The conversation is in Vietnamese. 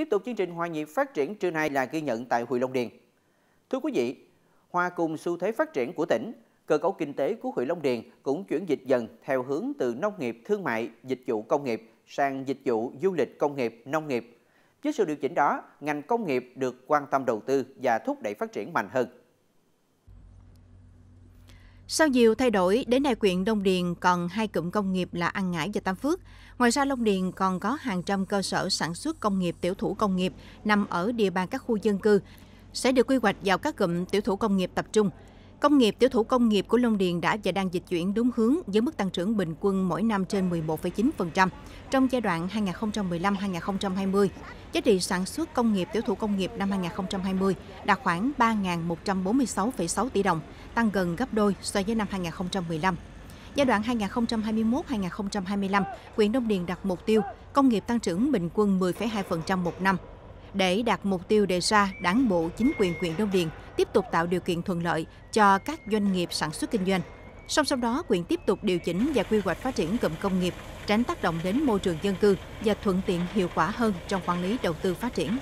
Tiếp tục chương trình Hòa nhịp phát triển trưa nay là ghi nhận tại huyện Long Điền. Thưa quý vị, hòa cùng xu thế phát triển của tỉnh, cơ cấu kinh tế của huyện Long Điền cũng chuyển dịch dần theo hướng từ nông nghiệp thương mại, dịch vụ công nghiệp sang dịch vụ du lịch công nghiệp, nông nghiệp. Với sự điều chỉnh đó, ngành công nghiệp được quan tâm đầu tư và thúc đẩy phát triển mạnh hơn. Sau nhiều thay đổi, đến nay quyện Đông Điền còn hai cụm công nghiệp là An Ngãi và Tam Phước. Ngoài ra Long Điền còn có hàng trăm cơ sở sản xuất công nghiệp tiểu thủ công nghiệp nằm ở địa bàn các khu dân cư, sẽ được quy hoạch vào các cụm tiểu thủ công nghiệp tập trung. Công nghiệp tiểu thủ công nghiệp của Long Điền đã và đang dịch chuyển đúng hướng với mức tăng trưởng bình quân mỗi năm trên 11,9% trong giai đoạn 2015-2020. Giá trị sản xuất công nghiệp tiểu thủ công nghiệp năm 2020 đạt khoảng 3.146,6 tỷ đồng, tăng gần gấp đôi so với năm 2015. Giai đoạn 2021-2025, huyện Đông Điền đặt mục tiêu công nghiệp tăng trưởng bình quân 10,2% một năm, để đạt mục tiêu đề ra, Đảng bộ chính quyền huyện Đông Điền tiếp tục tạo điều kiện thuận lợi cho các doanh nghiệp sản xuất kinh doanh. Song song đó, quyện tiếp tục điều chỉnh và quy hoạch phát triển cụm công nghiệp, tránh tác động đến môi trường dân cư và thuận tiện hiệu quả hơn trong quản lý đầu tư phát triển.